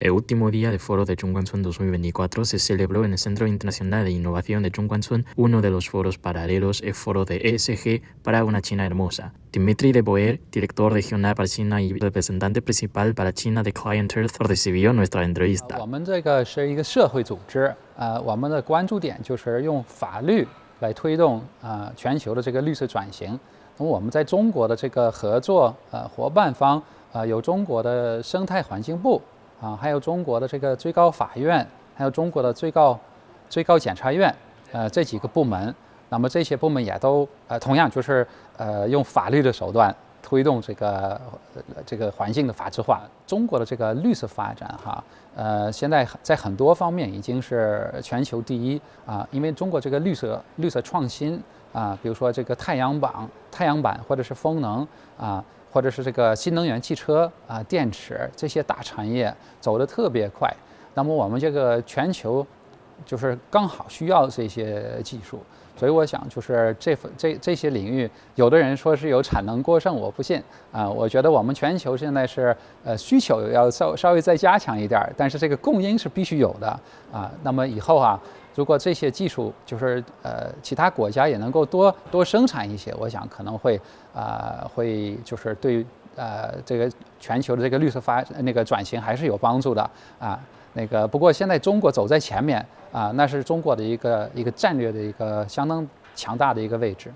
El último día del Foro de chung 2024 se celebró en el Centro Internacional de Innovación de chung uno de los foros paralelos, el foro de ESG para una China hermosa. Dimitri de Boer, director regional para China y representante principal para China de Client Earth, recibió nuestra entrevista. Uh, 啊，还有中国的这个最高法院，还有中国的最高最高检察院，呃，这几个部门，那么这些部门也都呃，同样就是呃，用法律的手段推动这个呃、这个环境的法治化。中国的这个绿色发展哈，呃，现在在很多方面已经是全球第一啊，因为中国这个绿色绿色创新啊，比如说这个太阳榜。太阳板，或者是风能啊，或者是这个新能源汽车啊，电池这些大产业走的特别快。那么我们这个全球。就是刚好需要这些技术，所以我想，就是这这这些领域，有的人说是有产能过剩，我不信啊。我觉得我们全球现在是呃需求要稍稍微再加强一点儿，但是这个供应是必须有的啊。那么以后啊，如果这些技术就是呃其他国家也能够多多生产一些，我想可能会啊会就是对呃这个全球的这个绿色发那个转型还是有帮助的啊。那个，不过现在中国走在前面啊，那是中国的一个一个战略的一个相当强大的一个位置。